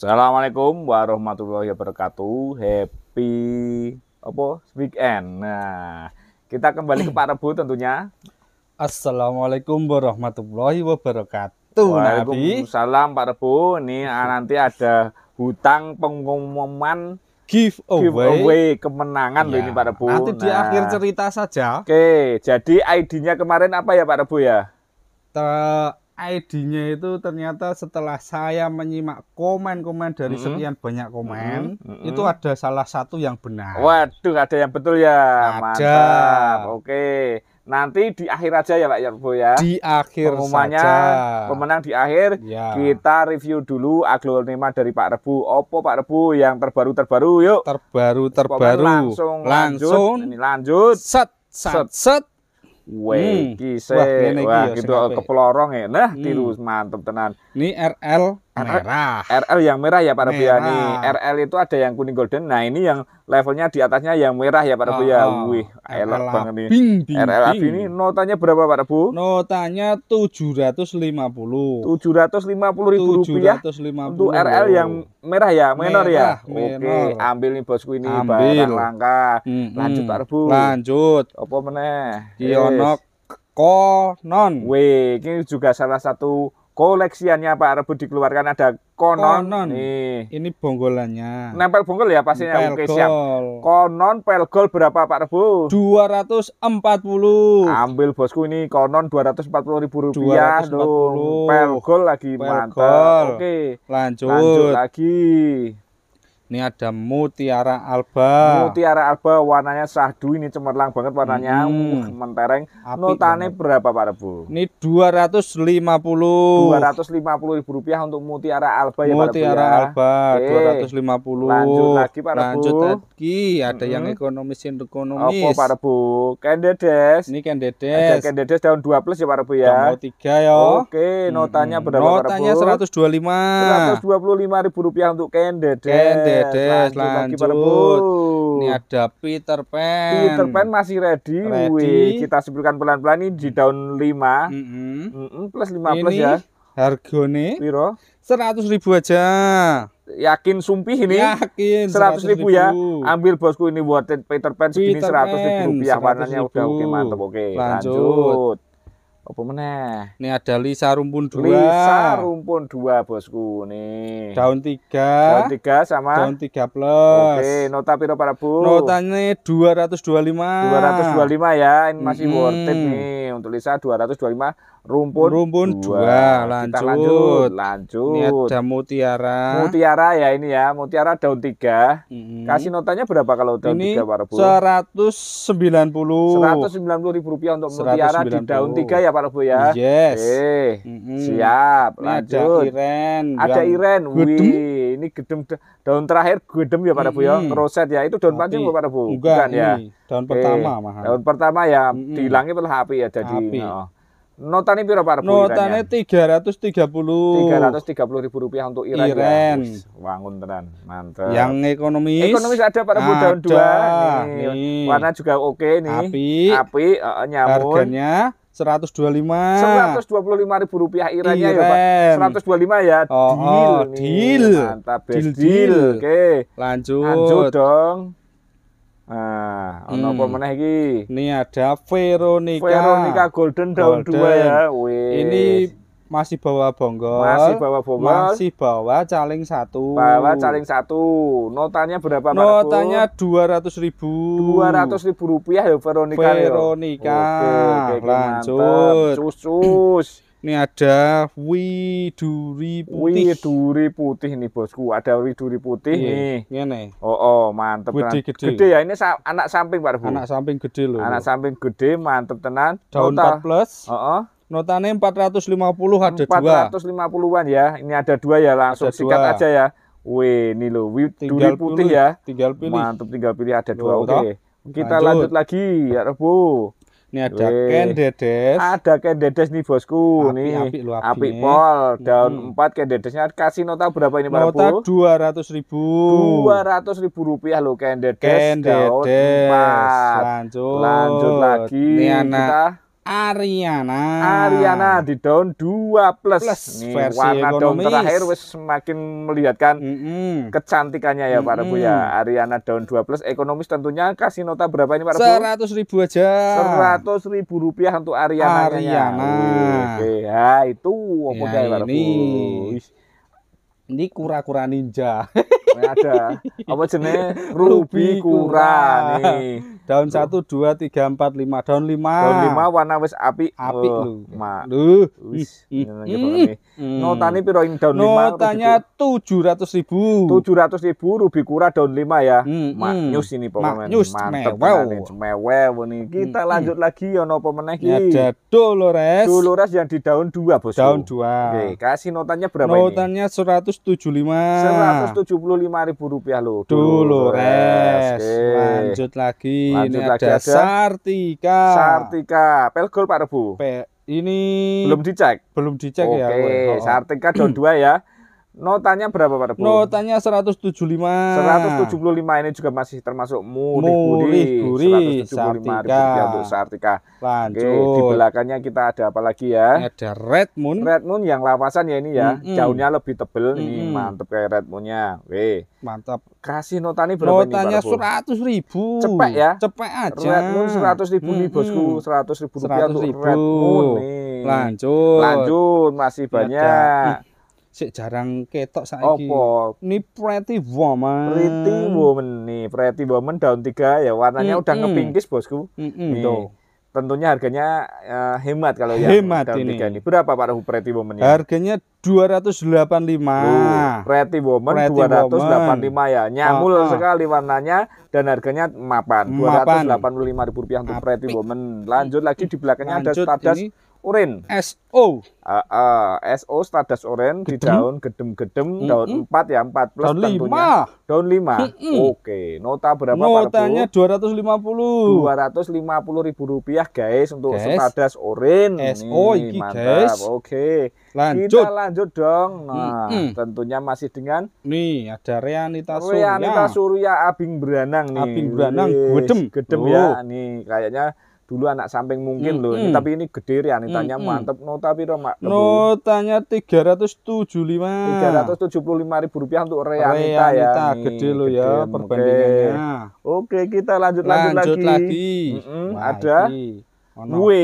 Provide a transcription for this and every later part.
Assalamualaikum warahmatullahi wabarakatuh. Happy apa? Weekend. Nah, kita kembali ke Pak Rebu tentunya. Assalamualaikum warahmatullahi wabarakatuh. Waalaikumsalam Pak Rebu. Ini ah, nanti ada hutang pengumuman giveaway, giveaway kemenangan ya. loh ini ya, Pak Rebu. Nanti nah. di akhir cerita saja. Oke, jadi ID-nya kemarin apa ya Pak Rebu ya? ID-nya itu ternyata setelah saya menyimak komen-komen dari mm -hmm. sekian banyak komen, mm -hmm. itu ada salah satu yang benar. Waduh, ada yang betul ya. Ada. Mantap. Oke. Nanti di akhir aja ya Pak Yerbo ya, ya. Di akhir Pengumumannya saja. pemenang di akhir. Ya. Kita review dulu aglonema dari Pak Rebu. Oppo Pak Rebu yang terbaru-terbaru yuk. Terbaru-terbaru. Langsung, langsung lanjut. Ini lanjut. Set set set. set. Wei hmm. kisah, wah, gitu kepelorong ya. Nah, hmm. tiru mantep tenan. Ini RL RL, merah. RL yang merah ya para Biani. RL itu ada yang kuning golden. Nah, ini yang levelnya di atasnya yang merah ya Pak oh, Rebu ya. Oh. Wih, elok banget ini. Bing, bing, RL bing. ini notanya berapa Pak Rebu? Notanya 750. 750 ribu rupiah. Untuk RL yang merah ya, minor ya. Menor. Oke, ambil nih bosku ini ambil. barang langka. -hmm. Lanjut Pak Bu. Lanjut. Apa meneh? Dionok Konon. Wih, ini juga salah satu koleksiannya Pak Rebo dikeluarkan ada konon, konon. nih ini bonggolannya nempel bonggol ya pastinya pelgol. oke siap konon pelgol berapa Pak Rebu 240 ambil bosku ini konon 240 ribu rupiah 240. pelgol lagi pelgol. mantap oke lanjut lanjut lagi ini ada mutiara alba. Mutiara alba warnanya sahdu ini cemerlang banget warnanya. Hmm. Uh, mentereng. Api Notane banget. berapa Pak Rebu? Ini 250. 250 ribu rupiah untuk mutiara alba ya Mutiara ya. alba Oke. 250. Lanjut lagi Pak Rebu. Lanjut lagi ada hmm. yang ekonomis ekonomis. Apa Pak Rebu? Kendedes. Ini kendedes. Ada kendedes daun 2 plus ya Pak Rebu ya. Daun 3 ya. Oke, notanya hmm. berapa notanya Pak Rebu? Notanya 125. 125 ribu rupiah untuk kendedes. Kendedes. Dedes iya, lanjut. Perebut. Ini ada Peter Pan. Peter Pan masih ready. ready. Wih, kita sebutkan pelan-pelan ini di daun 5. Mm -hmm. Mm -hmm, plus 5 ini plus ya. Hargone piro? 100 ribu aja. Yakin sumpih ini? Yakin 100 ribu, ribu. ya. Ambil bosku ini buat Peter Pan segini Peter 100 ribu rupiah warnanya udah oke mantep oke. Lanjut. Lanjut. Apa meneh? Ini ada lisa rumpun dua. Lisa rumpun dua bosku nih. Daun tiga. Daun tiga sama. Daun tiga plus. Oke, nota piro para bu? Notanya dua ratus dua lima. Dua ratus dua lima ya, ini masih hmm. worth it nih untuk lisa dua ratus dua lima rumpun, rumpun dua. dua. Lanjut. Kita lanjut, lanjut. Ini ada mutiara. Mutiara ya ini ya, mutiara daun tiga. -hmm. Kasih notanya berapa kalau daun ini tiga Pak Rebu? Seratus sembilan puluh. Seratus sembilan puluh ribu rupiah untuk mutiara di daun tiga ya Pak Rebu ya. Yes. Oke. Eh, -hmm. siap. Lanjut. ada iren. Ada iren. Wih, ini gedem daun terakhir gedem ya Pak Rebu ya. Mm-hmm. Roset ya. Itu daun panjang Pak Rebu. Bukan ya? ini. ya. Daun pertama, eh, Daun pertama ya, -hmm. dihilangin oleh api ya jadi. Oh ratus piro Pak tiga ratus tiga puluh ribu rupiah untuk Iran. Ya? Iran. Ya. Wangun tenan. Mantap. Yang ekonomis. Ekonomis ada Pak Rebo daun dua. Nih, Warna juga oke nih. Api. Api uh, nyamun. Harganya 125. 125 ribu rupiah irannya Iren. ya Pak. 125 ya. Oh, deal. Oh, deal. Nih. Mantap. Deal, deal. deal. Oke. Okay. Lanjut. Lanjut dong. Nah, ono apa meneh iki? Ini ada Veronica. Veronica Golden Daun 2 ya. Wih. Ini masih bawa bonggol. Masih bawa bonggol. Masih bawa caling satu. Bawa caling satu. Notanya berapa, Notanya dua ratus ribu. Dua ratus ribu rupiah ya Veronica. Ya? Veronica. Oke, oke, oke, Lanjut. Sus, sus. Ini ada widuri putih. Widuri putih nih bosku. Ada widuri putih iya, nih. Iya nih. Oh, oh mantep gede, tenan. Gede. gede ya ini sa anak samping Pak Bu. Anak samping gede loh. Anak samping gede mantep tenan. Daun Nota, 4 plus. Oh, oh. Notanya 450 ada 450 dua. 450-an ya. Ini ada dua ya langsung ada sikat dua. aja ya. Wih, ini loh widuri putih pilih, ya. Tinggal pilih. Mantep tinggal pilih ada loh, dua. Oke. Okay. Kita lanjut, lanjut lagi ya Bu. Ini ada Wih. Ada ken nih bosku. Api, nih api, lu, api. pol daun hmm. 4 ken kasih nota berapa ini Pak Nota dua ratus ribu. Dua ratus ribu rupiah lo ken dedes. Ken dedes. Lanjut. Lanjut lagi. Ini anak. Kita Ariana. Ariana di daun 2 plus. plus Nih, versi warna daun terakhir wis semakin melihatkan mm -hmm. kecantikannya ya mm -hmm. Pak Rebu ya. Ariana daun 2 plus ekonomis tentunya kasih nota berapa ini Pak Rebu? Seratus ribu aja. Seratus ribu rupiah untuk Ariana. Ariana. Oke, ya itu apa ya, Pak Rebu? Ini kura-kura ninja. ada apa jenis Ruby Kura nih daun satu dua tiga empat lima daun lima daun lima warna wis api api lu ma lu wis hmm. notani piro ing daun lima notanya tujuh ratus ribu tujuh ratus ribu rubi kura daun lima ya hmm, hmm. maknyus ini pokoknya maknyus mantep mewew ini kita lanjut lagi ya nopo meneh ada dolores dolores yang di daun dua bos daun dua oke kasih notanya berapa notanya seratus tujuh lima seratus tujuh puluh lima ribu rupiah lo dolores lanjut lagi ini lagi anu ada, ada Sartika. Sartika. Pelgol Pak Rebu. Pe ini belum dicek. Belum dicek Oke, ya. Oke, Sartika down 2 ya. Notanya berapa Pak Rebo? Notanya 175. 175 ini juga masih termasuk murih gurih. 175 Sartika. untuk Sartika. Lanjut. Oke, di belakangnya kita ada apa lagi ya? Ada Red Moon. Red Moon yang lawasan ya ini ya. Mm -mm. Jauhnya lebih tebel mm -mm. nih, mantep kayak Red Moon-nya. Weh. Mantap. Kasih notanya berapa notanya Pak Notanya 100 ribu. Cepet ya? Cepet aja. Red Moon 100 ribu mm -mm. nih bosku. 100 ribu rupiah 100 ribu. untuk Red Moon nih. Lanjut. Lanjut, masih banyak. Ya, sik jarang ketok saiki. Opo? Ini Pretty Woman. Pretty Woman nih, Pretty Woman daun tiga ya warnanya mm -mm. udah ngepingkis bosku. Mm -mm. Itu Tentunya harganya uh, hemat kalau yang hemat daun ini. tiga ini. Berapa Pak Rahu Pretty Woman ini? Harganya 285. Uh, Pretty Woman dua Pretty 285 lima ya. Nyamul oh, oh. sekali warnanya dan harganya mapan. Dua ratus delapan puluh lima ribu rupiah untuk Pretty Woman. Lanjut lagi di belakangnya Lanjut ada status ini urin. SO. Uh, ah, uh, ah, SO status urin di daun gedem-gedem, mm -hmm. daun 4 ya 4 plus daun tentunya. 5. Daun 5. Mm -hmm. Oke, okay. nota berapa Notanya Parbu? 250. 250 Rp250.000 guys untuk guys. stadas urin. SO Nih, iki mantap. guys. Oke. Okay. Lanjut. Kita lanjut dong. Nah, mm -hmm. tentunya masih dengan Nih, ada Reanita Surya. Reanita Surya Abing Beranang nih. Abing Beranang gedem. Gedem oh. ya. Nih, kayaknya dulu anak samping mungkin hmm, loh tapi ini gede ya nitanya hmm, mantep nota piro mak notanya tiga ratus tujuh lima tiga ratus tujuh puluh lima ribu rupiah untuk realita, realita ya gede lo ya perbandingannya oke. okay, kita lanjut lanjut, lanjut lagi, lagi. Mm -hmm. ada gue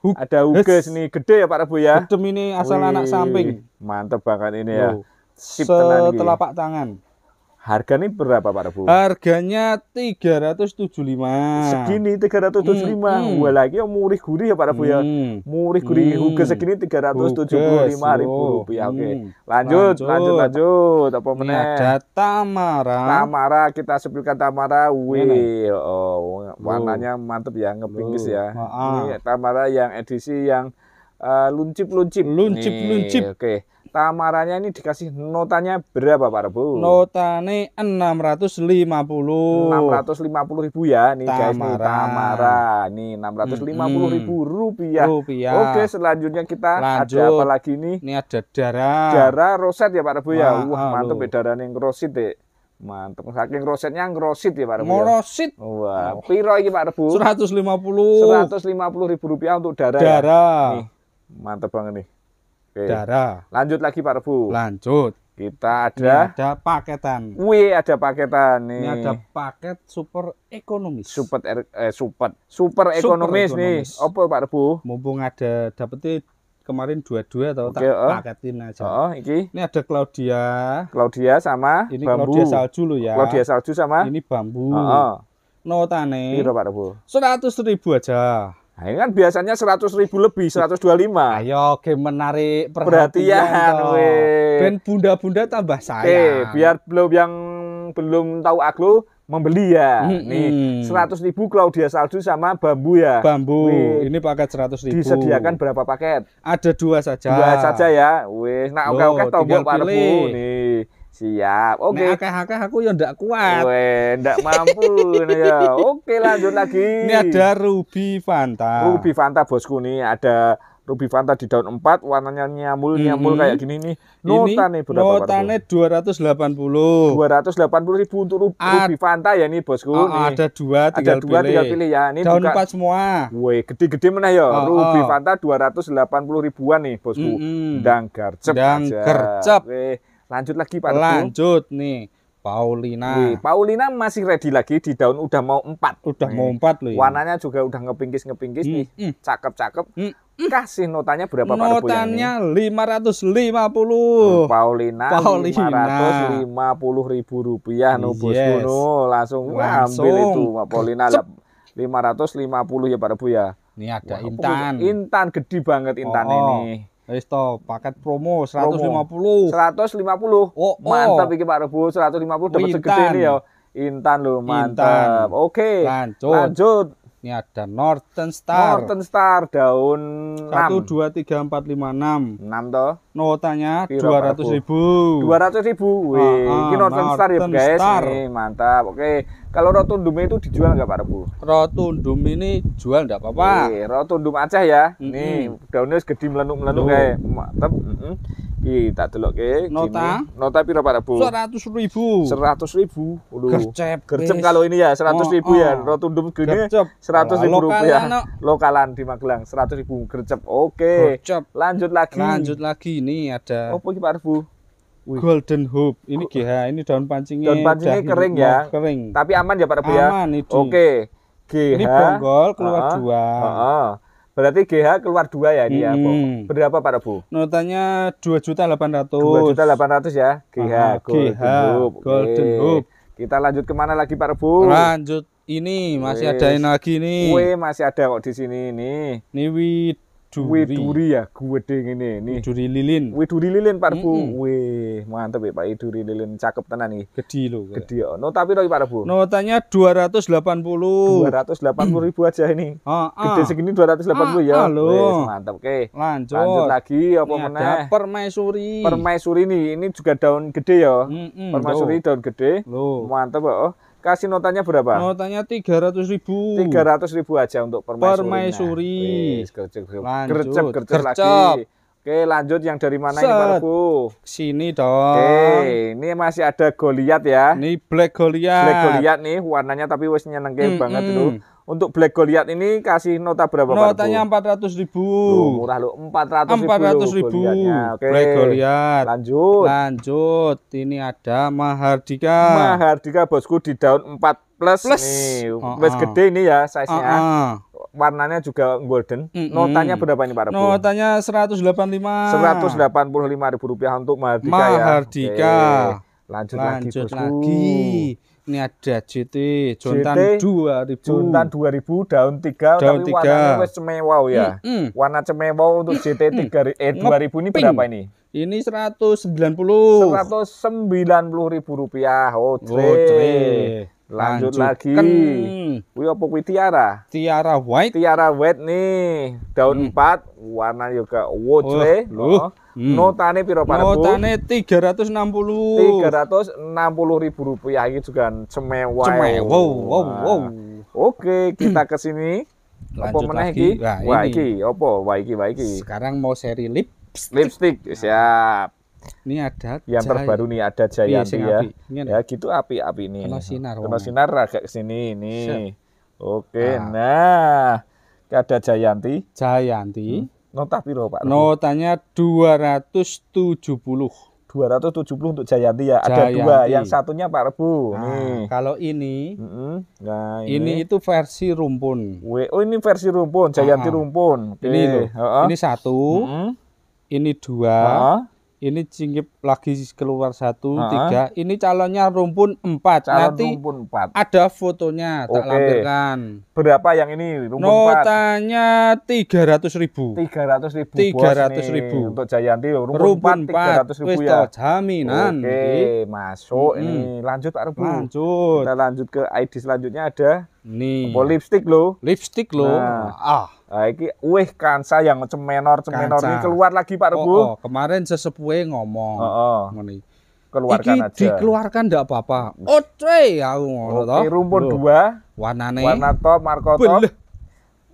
Ada uges nih, gede ya Pak Rebu ya. Gedem ini asal Wih, anak samping. Mantep banget ini ya. Sip Setelapak tangan. Harganya berapa Pak Rebu? Harganya 375. Segini 375. Hmm, Wah lagi yang murih gurih ya Pak Rebu hmm. ya. Murih gurih hmm. huges segini 375 ribu rupiah. Ya, hmm. Oke. Lanjut, lanjut, lanjut, lanjut. Apa ini Ada Tamara. Tamara kita sebutkan Tamara. Wih, oh, warnanya mantep ya, Ngepingis ya. Ini Tamara yang edisi yang uh, luncip-luncip. Luncip-luncip. Oke. Okay Tamaranya ini dikasih notanya berapa Pak Rebo? Notanya 650. 650 ribu ya nih Tamara. guys nih Tamara. Nih 650 hmm. ribu rupiah. rupiah. Oke selanjutnya kita Lanjut. ada apa lagi nih? Ini ada darah. Darah roset ya Pak Rebo ya. Wah, mantep ya darah yang roset deh. Mantep saking rosetnya ngrosit ya Pak Rebu. Ngorosit. Ya? Wah, oh. piro iki Pak Rebu? 150. 150 ribu rupiah untuk darah. Ya? Darah. Ya? Nih, mantep banget nih. Oke. Darah. Lanjut lagi Pak Rebu. Lanjut. Kita ada ini ada paketan. Wih, ada paketan nih. Ini ada paket super ekonomis. Super er, eh, super super ekonomis, super ekonomis. nih. Oppo Pak Rebu. Mumpung ada dapetin kemarin dua-dua atau okay, tak oh. paketin aja. Oh, iki. Ini ada Claudia. Claudia sama ini bambu. Claudia salju lo ya. Claudia salju sama ini bambu. Oh, oh. Notane. Piro Pak Rebu? 100.000 aja. Nah, ini kan biasanya 100 ribu lebih, 125. Ayo, nah, iya, oke menarik perhatian. perhatian ben bunda-bunda tambah sayang. Eh, biar belum yang belum tahu aglo membeli ya. Hmm, Nih, seratus ribu Claudia Salju sama bambu ya. Bambu. Wih, ini paket seratus ribu. Disediakan berapa paket? Ada dua saja. Dua saja ya. Wih, nah oke-oke tombol Pak Nih. Siap. Oke. Okay. Nah, akeh-akeh aku ya ndak kuat. Weh, ndak mampu ini ya. Oke, lanjut lagi. Ini ada Ruby Fanta. Ruby Fanta bosku nih ada Ruby Fanta di daun 4 warnanya nyamul -hmm. nyamul kayak gini nih. Nota ini, nih berapa? Notane 280. 280 ribu untuk Ruby, Ad, Ruby Fanta ya nih bosku. Oh, nih. Ada dua tinggal ada dua, pilih. tinggal pilih ya. Ini daun buka, 4 semua. Woi, gede-gede mana ya? Oh, Ruby oh. Fanta 280 ribuan nih bosku. Mm -hmm. Dang gercep. Dang gercep. Weh Lanjut lagi Pak Teguh. Lanjut nih. Paulina. Wih, Paulina masih ready lagi di daun udah mau empat. Udah nih. mau empat loh. Warnanya juga udah ngepingkis ngepingkis hmm, nih, hmm. cakep cakep. Hmm, hmm, Kasih notanya berapa Pak Rebu Notanya lima ratus lima puluh. Paulina. Lima ratus lima puluh ribu rupiah no yes. bosku no. Langsung, Langsung. ambil itu Pak Paulina. Lima ratus lima puluh ya Pak Rebu ya. Ini ada Wah, Intan. Intan gede banget Intan oh. oh. ini. Wis paket promo 150. 150. Oh, mantap oh. iki Pak Rebo, 150 dapat segede ini ya. Intan lo mantap. Intan. Oke. Lanjut. Lanjut. Ini ada Northern Star. Northern Star daun 1 2 3 4 5 6. 6 toh. Notanya 200.000. 200.000. Wih, ah, ah, ini Northern, Northern Star ya guys. Star. Nih, mantap. Oke. Kalau rotundum itu dijual enggak, Pak Rebu? Rotundum ini jual enggak apa-apa. Oke, Rotundum aja ya. Mm -hmm. Nih, daunnya gede melenuk-melenuk kayak. Mantap. Mm -hmm. Ki tak delokke nota. Gini. Nota piro Pak ribu, 100.000. 100.000. udah, Gercep. Gercep kalau ini ya 100.000 ya. oh, oh. ya. Rotundum gini 100.000 rupiah. No. Lokalan di Magelang seratus ribu gercep. Oke. Gercep. Lanjut lagi. Lanjut lagi ini ada oh iki Pak Rebu? Golden hoop, Ini GH, ini daun pancingnya. Daun pancingnya kering ya. Kering. Tapi aman ya Pak Rebu ya? Aman itu. Oke. GH. Ini bonggol keluar uh dua. Uh Berarti GH keluar dua ya ini hmm. Berapa Pak Rebu? Notanya dua juta delapan ratus. Dua juta delapan ratus ya, GH, ah, Golden GH, Hoop. Golden Kita lanjut kemana lagi Pak Rebu? Lanjut ini masih ada yang lagi nih. Wih, masih ada kok di sini nih. Ini Duri. ya, gue ding ini. ini. duri lilin. duri lilin Pak Rebu. Mm Wih, mantep ya Pak duri lilin cakep tenan iki. Gede lho. Gede ya. Oh. No tapi Pak Rebu. Notanya delapan puluh ribu aja ini. Ah, ah. Gede segini delapan puluh ya. Ah, Wih, mantep. Oke. Lanjut. Lanjut lagi apa ini meneh? Ada permaisuri. Permaisuri nih, ini juga daun gede ya. Mm Permaisuri daun gede. Loh. Mantep ya. Oh. Kasih notanya berapa? Notanya tiga ratus ribu. tiga ratus ribu aja untuk permaisuri. Permaisuri. Gercep, kercep kercep lagi. Oke, lanjut yang dari mana Set. ini Pak Bu? Sini dong. Oke, ini masih ada Goliat ya. Ini Black Goliat. Black Goliat nih warnanya tapi wesnya nyenengke mm, banget tuh itu. Untuk Black Goliath ini kasih nota berapa Notanya Pak? Notanya 400 ribu. Loh, murah loh, 400 400 ribu. ribu. Oke. Black Goliath. Lanjut. Lanjut. Ini ada Mahardika. Mahardika bosku di daun 4 plus. plus. Nih, oh, plus oh. gede ini ya size-nya. Oh, oh warnanya juga golden. Mm -hmm. Notanya berapa ini Pak Rebu? Notanya 185. 185 ribu rupiah untuk Mahardika, Mahardika. ya. Mahardika. Okay. Lanjut, lanjut lagi, bosku. lagi ini ada JT Jontan JT, 2000. Jontan 2000 daun 3 daun tapi 3. warnanya wis cemewau ya. Mm, mm. Warna cemewau untuk mm, JT 3 mm. eh 2000 ini berapa ini? Ini 190. 190 ribu rupiah. Oh, tre. Oh, Lanjut, Lanjut lagi. Kuwi apa kuwi tiara? Tiara white. Tiara white nih. Daun mm. 4 warna juga wojre. Oh, Hmm. Notane piro Pak Notane enam puluh ribu rupiah ini juga cemewa. Cemewa. Wow, wow, wow. Oke, kita ke sini. Lanjut apa lagi. Iki? Wah, ini. iki, apa? Wah iki, wah iki. Sekarang mau seri lipstick. Lipstick, nah. siap. Ini ada yang jaya. terbaru nih ada iya, Jayanti ya. Api. ya gitu api-api ini. Kena sinar. Kena sinar agak sini ini Siap. Oke, nah. nah. Ada Jayanti. Jayanti. Hmm Nota piro Pak? Notanya 270. 270 untuk Jayanti ya. Jayanti. Ada dua, yang satunya Pak Rebu. Nah, hmm. kalau ini, mm -hmm. nah, ini, ini itu versi rumpun. We, oh ini versi rumpun, Jayanti ah. ah. rumpun. Okay. Ini loh, uh -huh. ini satu, mm -hmm. ini dua, uh -huh ini cingkip lagi keluar satu uh tiga ini calonnya rumpun empat Calon nanti rumpun empat. ada fotonya tak okay. lampirkan berapa yang ini rumpun notanya tiga ratus ribu tiga ratus ribu tiga ratus ribu untuk Jayanti rumpun, rumpun empat tiga ratus ribu ya jaminan oke okay. masuk hmm. ini lanjut Pak rumpun lanjut kita lanjut ke ID selanjutnya ada nih lipstick lo. lipstick lo. nah. ah Nah, iki weh kansa yang cemenor cemenor ini keluar lagi Pak Rebu. Oh, oh. kemarin sesepuh ngomong. Oh, oh. Ngene. Keluarkan iki aja. dikeluarkan ndak apa-apa. Oce oh, aku ngono to. rumpun dua. Warna Warnane. Warna top, marko top.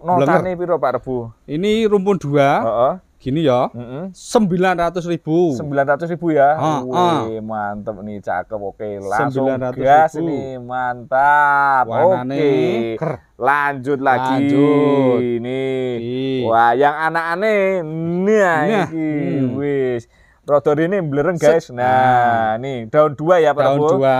Notane piro Pak Rebu? Ini rumpun dua. Heeh. Oh, oh gini ya. Sembilan ratus ribu. Sembilan ratus ribu ya. Ah, ah. Wih, ah. mantep nih, cakep. Oke, langsung 900 gas ribu. nih, mantap. Warnane Oke, ker. lanjut lagi. Lanjut. Nih, Ih. wah yang anak aneh, nih nah. Wis rotor ini belereng guys. Nah, hmm. Ah. nih daun dua ya Pak Daun dua.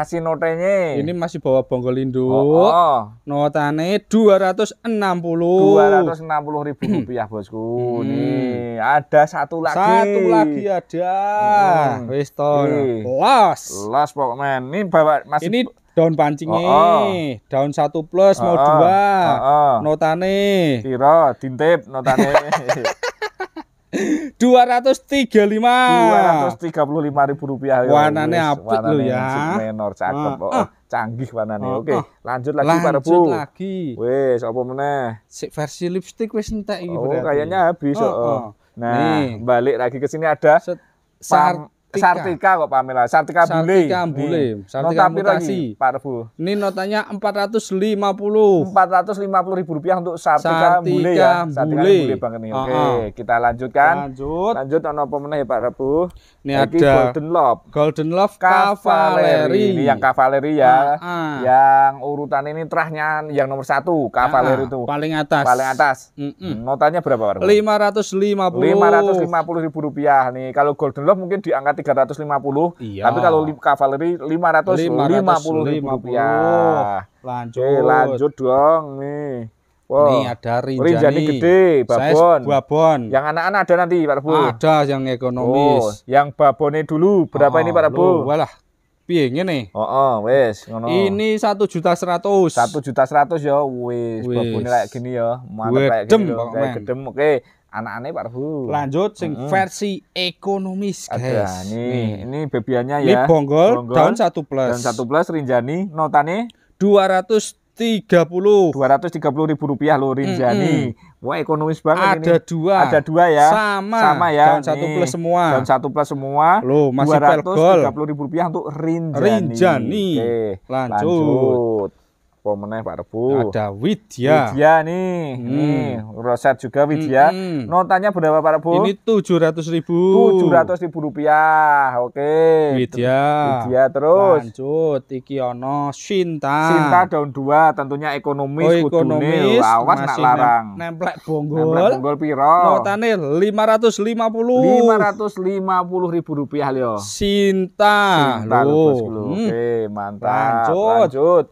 Kasih notenya. Ini masih bawa bonggol induk. Oh, oh. ratus 260. 260 ribu rupiah bosku. Hmm. Nih ada satu lagi. Satu lagi ada. Hmm. Wis to. Los. Los pokoknya. Ini bawa masih Ini daun pancingnya oh, oh. daun satu plus oh, mau oh. dua oh, oh. notane Tiro, dintip notane dua lima ribu rupiah warnane apik lho ya menor cakep ah, oh, ah. canggih warnane ah, oke okay. Ah. lanjut lagi lanjut Pak lagi wes apa meneh si versi lipstick wes entek oh berarti. kayaknya habis ah, oh, oh. Ah. nah Nih. balik lagi ke sini ada Sar Sartika. Sartika kok Pamela. Sartika Bule. Sartika Bule. Iya. Sartika Nota mutasi. Pak Rebu. Ini notanya 450. 450 ribu rupiah untuk Sartika, Sartika Bule ya. Sartika Bule, bule banget nih. Oke, okay, ah, ah. kita lanjutkan. Lanjut. Lanjut ono pemenang ya Pak Rebu. Ini Lagi ada Golden Love. Golden Love Cavaleri. Ini yang Cavaleri ya. Uh ah, -huh. Yang urutan ini terahnya yang nomor satu Cavaleri uh -huh. itu. Paling atas. Paling atas. Mm -mm. Notanya berapa Pak Rebu? 550. 550 ribu rupiah nih. Kalau Golden Love mungkin di angka 350. Iya. Tapi kalau kavaleri 550 rupiah. Lanjut. Oke, lanjut dong nih. Wow. Ini ada rinjani. Rinjani gede, babon. Saya babon. Yang anak-anak ada nanti, Pak Bu. Ada yang ekonomis. Oh, yang babone dulu berapa oh, ini Pak Bu? Walah, piye ngene? oh, oh, wis ngono. Ini 1 juta 100. 1 juta 100 ya, wis babone kayak gini ya. Mantap kayak gini. gedem, oke anak-anaknya Pak Rebu. Lanjut sing mm -hmm. versi ekonomis guys. Ada nih, ini bebiannya ya. Ini bonggol, bonggol daun 1 plus. Daun satu plus Rinjani notane ratus tiga puluh dua ratus tiga puluh ribu rupiah lo Rinjani. Mm -hmm. Wah ekonomis banget ada ini. Ada dua. Ada dua ya. Sama. Sama ya. Daun satu plus semua. Daun satu plus semua. Loh masih pelgol. ribu rupiah untuk Rinjani. Rinjani. Oke, lanjut. lanjut apa meneh Pak Rebu? Ada Widya. Widya nih. Hmm. Nih, roset juga Widya. Hmm. hmm. Notanya berapa Pak Rebu? Ini 700 ribu. 700 ribu rupiah. Oke. Widya. Widya terus. Lanjut, iki ono Sinta. Sinta daun 2 tentunya ekonomis oh, ekonomis. Kudune. Awas nak larang. Nemplek bonggol. Nemplek bonggol piro? Notanya 550. 550 ribu rupiah Lio. Sinta. Sinta Loh. Hmm. Oke, mantap. Lanjut. Lanjut.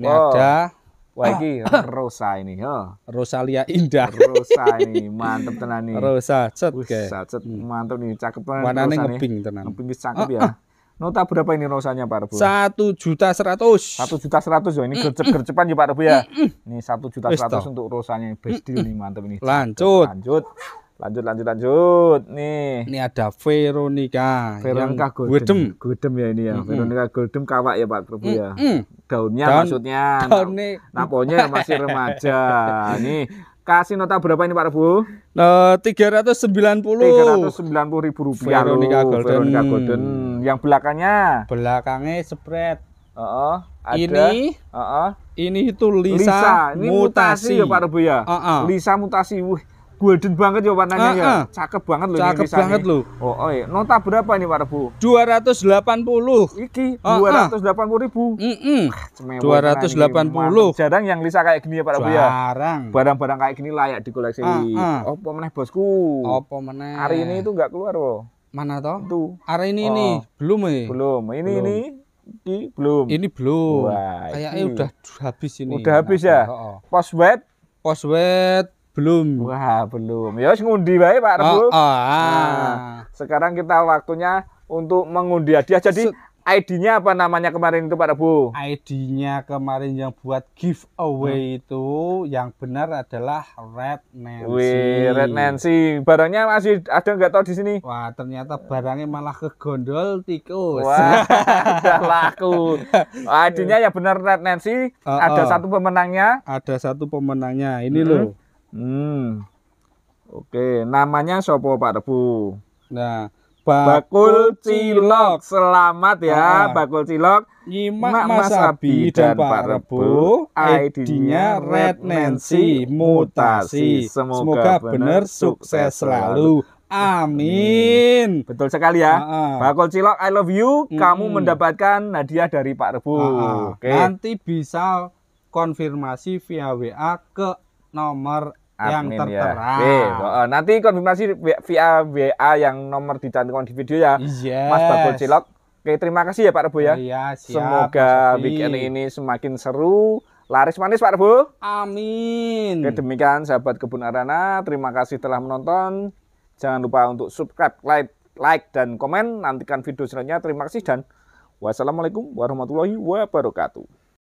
Ini oh. ada Wah ini Rosa ini. Oh. Rosalia Indah. Rosa ini mantep tenan nih. Rosa cet ge. Rosa cet mantep nih cakep tenan. warna ngeping tenan. Ngeping cakep oh, ya. Oh. Nota berapa ini rosanya Pak Rebu? Satu juta seratus. Satu juta seratus ya ini gercep gercepan ya Pak Rebu ya. Ini satu juta seratus untuk rosanya best deal nih mantep ini. Lanjut. Lanjut. Lanjut lanjut lanjut. Nih. Ini ada Veronica. Veronica yang Golden. Golden. Golden ya ini ya. Mm -hmm. Veronica Golden kawak ya Pak Prabu ya? mm -hmm. Daunnya Daun, maksudnya. Daunnya. Naponya masih remaja. nih kasih nota berapa ini Pak Rebu? Nah, tiga ratus sembilan puluh. Tiga ratus sembilan puluh ribu rupiah. Veronica Golden. Veronica Golden. Yang belakangnya? Belakangnya spread. Uh oh. ada. Ini, uh oh. ini itu Lisa, Lisa. Ini mutasi. mutasi ya Pak Rebu ya. Uh -uh. Lisa mutasi. Wih golden banget ya warnanya uh. ya. Cakep banget loh Cakep banget loh. Oh, oh iya. Nota berapa ini Pak Rebu? 280. Iki uh, 280 ribu. Heeh. Mm -mm. 280. Jarang yang Lisa kayak gini ya Pak Rebu ya. Jarang. Barang-barang kayak gini layak dikoleksi. Uh, uh. Opo meneh bosku? Opo meneh? Hari ini itu enggak keluar loh. Mana toh? Tuh. Hari ini oh. ini belum ya? Belum. Ini belum. ini di belum. Ini belum. Kayaknya udah habis ini. Udah habis ya. Oh, oh. Post wet. Belum. Wah, belum. Ya ngundi baik Pak Rebu. Oh, oh, ah. Nah, sekarang kita waktunya untuk mengundi hadiah. Jadi ID-nya apa namanya kemarin itu Pak Rebu? ID-nya kemarin yang buat giveaway hmm. itu yang benar adalah Red Nancy. Wih, Red Nancy. Barangnya masih ada nggak tahu di sini? Wah, ternyata barangnya malah ke gondol tikus. Wah, laku. ID-nya yang benar Red Nancy. Uh, uh, ada oh. satu pemenangnya. Ada satu pemenangnya. Ini hmm. loh Hmm. Oke, namanya sopo Pak Rebu? Nah, Bakul, Bakul Cilok. Selamat ya, nah. Bakul Cilok. Nyimak Mas Abi dan Pak Rebu. ID-nya Red Nancy Mutasi. Semoga, Semoga benar sukses selalu. Amin. Betul sekali ya. uh Bakul Cilok I love you. Kamu mendapatkan hadiah dari Pak Rebu. Uh-uh. Nanti bisa konfirmasi via WA ke nomor admin yang tertera. Ya. Eh, nanti konfirmasi via WA yang nomor dicantumkan di video ya. Yes. Mas Babul Cilok. Oke, terima kasih ya Pak Rebo ya. Iya, siap, Semoga weekend ini semakin seru, laris manis Pak Rebo. Amin. Oke, demikian sahabat Kebun Arana, terima kasih telah menonton. Jangan lupa untuk subscribe, like, like dan komen. Nantikan video selanjutnya. Terima kasih dan wassalamualaikum warahmatullahi wabarakatuh.